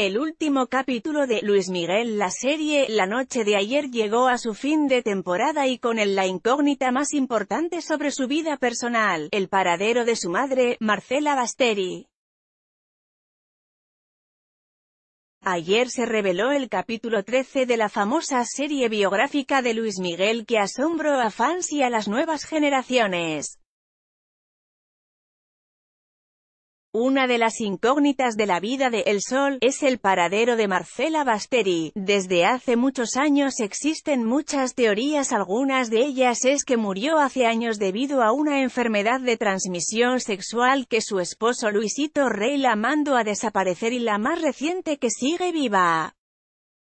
El último capítulo de Luis Miguel la serie La noche de ayer llegó a su fin de temporada y con él la incógnita más importante sobre su vida personal, el paradero de su madre, Marcela Basteri. Ayer se reveló el capítulo 13 de la famosa serie biográfica de Luis Miguel que asombró a fans y a las nuevas generaciones. Una de las incógnitas de la vida de El Sol, es el paradero de Marcela Basteri. Desde hace muchos años existen muchas teorías, algunas de ellas es que murió hace años debido a una enfermedad de transmisión sexual que su esposo Luisito Rey la mandó a desaparecer y la más reciente que sigue viva.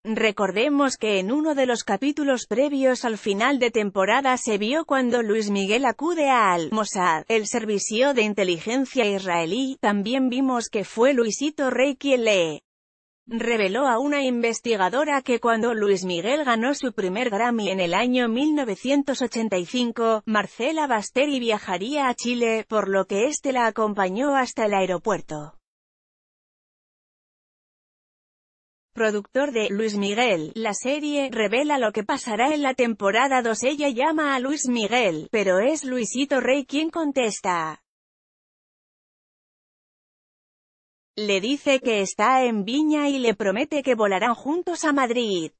Recordemos que en uno de los capítulos previos al final de temporada se vio cuando Luis Miguel acude al Mossad, el servicio de inteligencia israelí, también vimos que fue Luisito Rey quien le reveló a una investigadora que cuando Luis Miguel ganó su primer Grammy en el año 1985, Marcela Basteri viajaría a Chile, por lo que éste la acompañó hasta el aeropuerto. productor de Luis Miguel. La serie revela lo que pasará en la temporada 2. Ella llama a Luis Miguel, pero es Luisito Rey quien contesta. Le dice que está en Viña y le promete que volarán juntos a Madrid.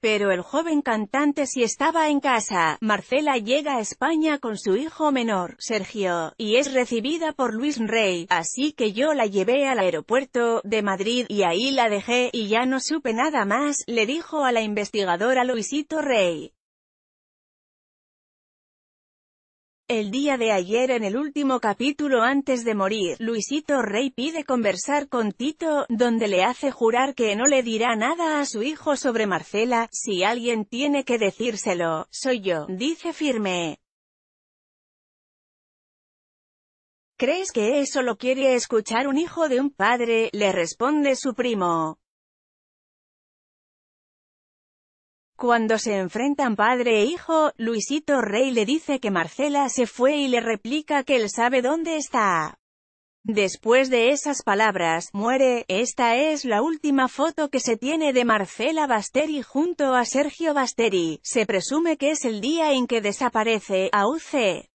Pero el joven cantante sí estaba en casa. Marcela llega a España con su hijo menor, Sergio, y es recibida por Luis Rey, así que yo la llevé al aeropuerto de Madrid y ahí la dejé y ya no supe nada más, le dijo a la investigadora Luisito Rey. El día de ayer en el último capítulo antes de morir, Luisito Rey pide conversar con Tito, donde le hace jurar que no le dirá nada a su hijo sobre Marcela, si alguien tiene que decírselo, soy yo, dice firme. ¿Crees que eso lo quiere escuchar un hijo de un padre? le responde su primo. Cuando se enfrentan padre e hijo, Luisito Rey le dice que Marcela se fue y le replica que él sabe dónde está. Después de esas palabras, muere, esta es la última foto que se tiene de Marcela Basteri junto a Sergio Basteri, se presume que es el día en que desaparece, Auce.